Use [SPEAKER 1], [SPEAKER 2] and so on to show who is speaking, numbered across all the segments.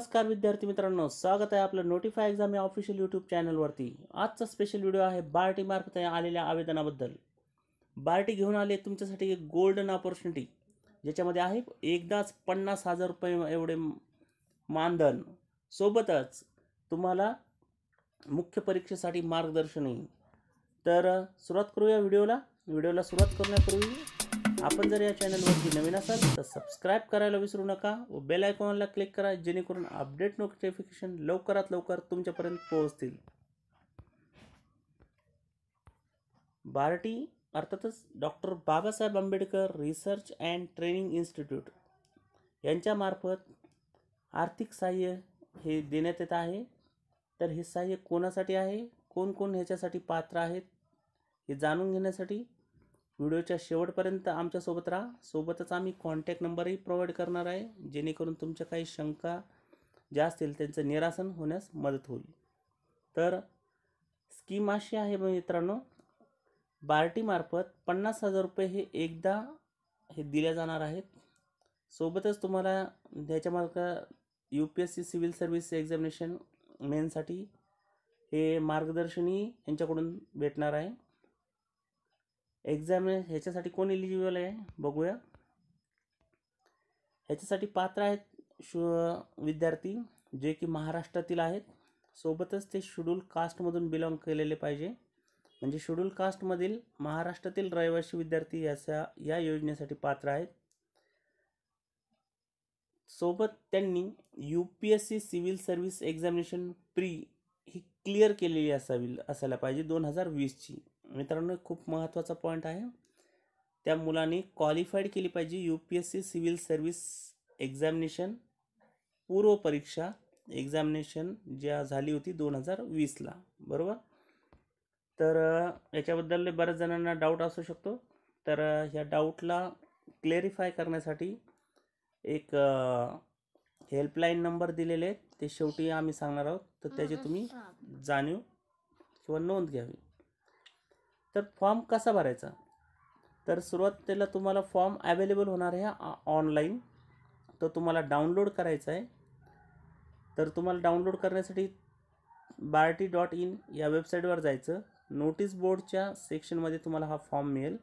[SPEAKER 1] नमस्कार विद्यार्थी मित्रांनो स्वागत आहे आपलं नोटिफाय एक्झाम या ऑफिशियल यूट्यूब चॅनलवरती आजचा स्पेशल व्हिडिओ आहे बार्टीमार्फत आलेल्या आवेदनाबद्दल बार्टी घेऊन आले तुमच्यासाठी एक गोल्डन ऑपॉर्च्युनिटी ज्याच्यामध्ये आहे एकदाच पन्नास हजार रुपये एवढे मानधन सोबतच तुम्हाला मुख्य परीक्षेसाठी मार्गदर्शन तर सुरुवात करूया व्हिडिओला व्हिडिओला सुरुवात करण्यापूर्वी आपण जर या चॅनलवरती नवीन असाल तर सबस्क्राईब करायला विसरू नका व बेल आयकॉनला क्लिक करा जेणेकरून अपडेट नोटिफिकेशन लवकरात लवकर तुमच्यापर्यंत पोहोचतील बार्टी अर्थातच doctor Babasaheb Ambedkar research and training institute यांच्यामार्फत आर्थिक सहाय्य हे देण्यात येत आहे तर हे सहाय्य कोणासाठी आहे कोण कोण ह्याच्यासाठी पात्र आहेत हे जाणून घेण्यासाठी व्हिडिओच्या शेवटपर्यंत आमच्यासोबत राहा सोबतच आम्ही कॉन्टॅक्ट नंबरही प्रोव्हाइड करणार आहे जेणेकरून तुमच्या काही शंका ज्या असतील त्यांचं निरासन होण्यास मदत होईल तर स्कीम अशी आहे मित्रांनो बार्टीमार्फत पन्नास हजार रुपये हे एकदा हे दिले जाणार आहेत सोबतच तुम्हाला ह्याच्यामार्फत U P S C civil service examination मेनसाठी हे मार्गदर्शनही यांच्याकडून भेटणार आहे एक्झामिने ह्याच्यासाठी कोण एलिजिबल आहे बघूया ह्याच्यासाठी पात्र आहेत शु विद्यार्थी जे की महाराष्ट्रातील आहेत सोबतच ते शेड्यूल कास्टमधून बिलॉंग केलेले पाहिजे म्हणजे शेड्यूल कास्टमधील महाराष्ट्रातील रहिवासी विद्यार्थी याच्या या योजनेसाठी पात्र आहेत सोबत त्यांनी U P S C civil service examination pre ही क्लिअर केलेली असावी असायला पाहिजे दोन हजार वीसची मित्रांनो खूप महत्त्वाचा पॉईंट आहे त्या मुलांनी क्वालिफाईड केली पाहिजे U P S C civil service examination पूर्व परीक्षा एक्झामिनेशन ज्या झाली होती दोन हजार वीसला बरोबर तर याच्याबद्दल बऱ्याच जणांना डाऊट असू शकतो तर ह्या डाऊटला क्लेरिफाय करण्यासाठी एक हेल्पलाईन नंबर दिलेले आहेत ते शेवटी आम्ही सांगणार आहोत तर त्याची तुम्ही जाणीव किंवा नोंद घ्यावी तर फॉर्म कसा भरायचा तर सुरुवातीला तुम्हाला फॉर्म अवेलेबल होणार आहे ऑनलाईन तो तुम्हाला डाउनलोड करायचा आहे तर तुम्हाला डाउनलोड करण्यासाठी बार्टी डॉट इन या वेबसाईटवर जायचं नोटीस बोर्डच्या सेक्शनमध्ये तुम्हाला हा फॉर्म मिळेल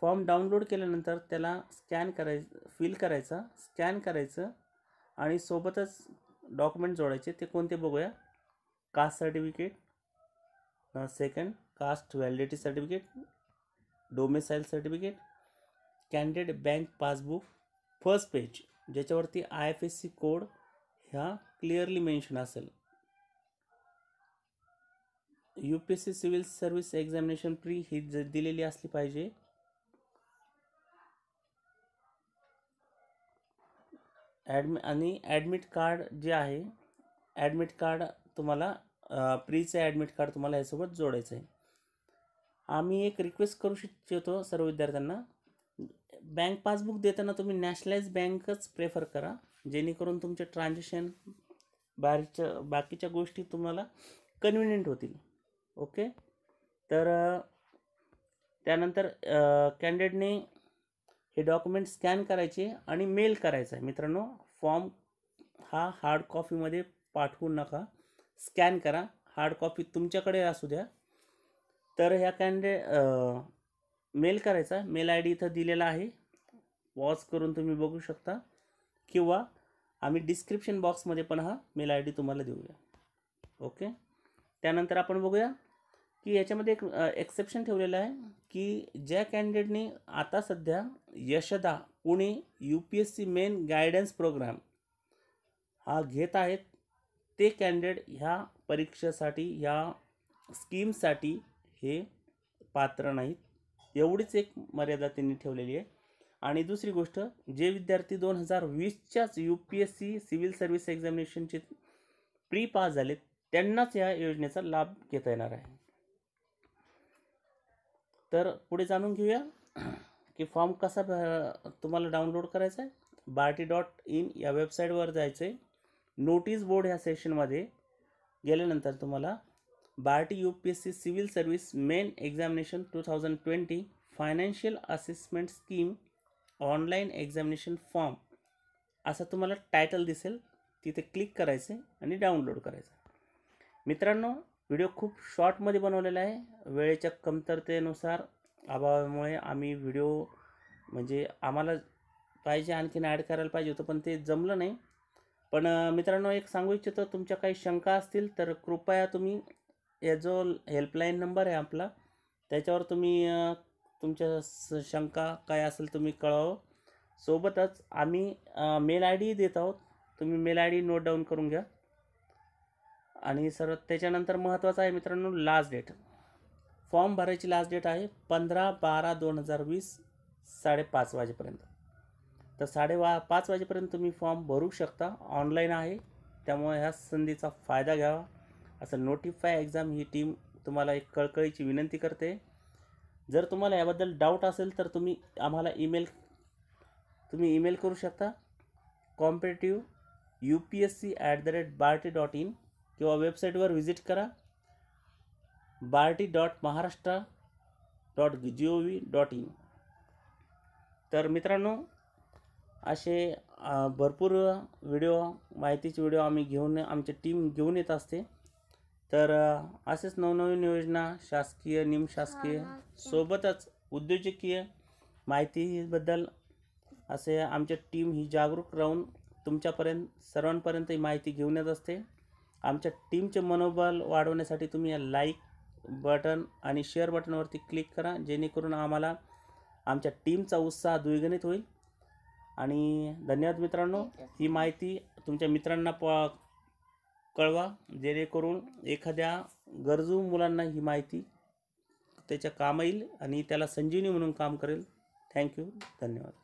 [SPEAKER 1] फॉर्म डाउनलोड केल्यानंतर त्याला स्कॅन कराय फिल करायचा स्कॅन करायचं आणि सोबतच डॉक्युमेंट जोडायचे ते कोणते बघूया caste certificate second caste validity certificate domicile certificate candidate bank passbook first page ज्याच्यावरती I F S C code ह्या क्लिअरली मेन्शन असेल U P S C civil service examination pre ही दिलेली असली पाहिजे ॲडमि आणि ॲडमिट कार्ड जे आहे ॲडमिट कार्ड तुम्हाला प्रीचं ॲडमिट कार्ड तुम्हाला यासोबत जोडायचं आहे आम्ही एक रिक्वेस्ट करू इच्छितो सर्व विद्यार्थ्यांना बँक पासबुक देताना तुम्ही नॅशनलाइज बँकच प्रेफर करा जेणेकरून तुमचे ट्रान्झॅक्शन बाहेरच्या बाकीच्या गोष्टी तुम्हाला कन्व्हिनियंट होतील ओके तर त्यानंतर कॅन्डिडेटने हे डॉक्युमेंट स्कॅन करायचे आणि मेल करायचा आहे मित्रांनो फॉर्म हा हार्ड कॉपीमध्ये पाठवू नका स्कॅन करा हार्ड कॉपी तुमच्याकडे असू द्या तर ह्या कॅन्डे मेल करायचा मेल आय डी इथं दिलेला आहे वॉच करून तुम्ही बघू शकता किंवा आम्ही डिस्क्रिप्शन बॉक्समध्ये पण हा मेल आय डी तुम्हाला देऊया ओके त्यानंतर आपण बघूया की याच्यामध्ये एक एक्सेप्शन ठेवलेलं आहे की ज्या कॅन्डिडेटने आता सध्या YASHADA Pune U P S C main guidance programme हा घेत आहेत ते कॅन्डिडेट ह्या परीक्षेसाठी ह्या स्कीमसाठी हे पात्र नाहीत एवढीच एक मर्यादा त्यांनी ठेवलेली आहे आणि दुसरी गोष्ट जे विद्यार्थी दोन हजार वीसच्याच U P S C civil service एक्झामिनेशनचे प्री पास झाले त्यांनाच या योजनेचा लाभ घेता येणार आहे तर पुढे जाणून घेऊया की फॉर्म कसा तुम्हाला डाउनलोड करायचा आहे बार्टी डॉट इन या वेबसाईटवर जायचं आहे नोटीस बोर्ड ह्या सेशनमध्ये गेल्यानंतर तुम्हाला BARTI U P S C civil service main examination two thousand twenty financial assessment scheme online examination form असा तुम्हाला टायटल दिसेल तिथे क्लिक करायचे आणि डाउनलोड करायचं मित्रांनो व्हिडिओ खूप शॉर्टमध्ये बनवलेला आहे वेळेच्या कमतरतेनुसार अभावामुळे आम्ही व्हिडिओ म्हणजे आम्हाला पाहिजे आणखीन ॲड करायला पाहिजे होतं पण ते जमलं नाही पण मित्रांनो एक सांगू इच्छितो तुमच्या काही शंका असतील तर कृपया तुम्ही या जो हेल्पलाईन नंबर आहे आपला त्याच्यावर तुम्ही तुमच्या शंका काय असेल तुम्ही कळवावं सोबतच आम्ही मेल आय डी देत आहोत तुम्ही mail I D note down करून घ्या आणि सर्व त्याच्यानंतर महत्त्वाचं आहे मित्रांनो लास्ट डेट फॉर्म भरायची लास्ट डेट आहे पंधरा बारा दोन हजार वीस साडेपाच वाजेपर्यंत तर साडे वा पाच वाजेपर्यंत तुम्ही फॉर्म भरू शकता ऑनलाईन आहे त्यामुळे ह्या संधीचा फायदा घ्यावा असं नोटिफाय एक्झाम ही टीम तुम्हाला एक कळकळीची विनंती करते जर तुम्हाला याबद्दल डाऊट असेल तर तुम्ही आम्हाला ईमेल तुम्ही ईमेल करू शकता competitive U P S C at the rate BARTI dot in किंवा वेबसाईटवर व्हिजिट करा BARTI dot Maharashtra dot G O V dot in तर मित्रांनो असे भरपूर व्हिडिओ माहितीचे व्हिडिओ आम्ही घेऊन आमची टीम घेऊन येत असते तर असेच नवनवीन योजना शासकीय निमशासकीय सोबतच उद्योजकीय माहितीबद्दल असे आमच्या टीम ही जागरूक राहून तुमच्यापर्यंत सर्वांपर्यंत ही माहिती घेऊन येत असते आमच्या टीमचे मनोबल वाढवण्यासाठी तुम्ही या लाईक बटन आणि शेअर बटनवरती क्लिक करा जेणेकरून आम्हाला आमच्या टीमचा उत्साह द्विगणित होईल आणि धन्यवाद मित्रांनो ही माहिती तुमच्या मित्रांना प कळवा जेणेकरून एखाद्या गरजू मुलांना ही माहिती त्याच्या काम येईल आणि त्याला संजीवनी म्हणून काम करेल थँक्यू धन्यवाद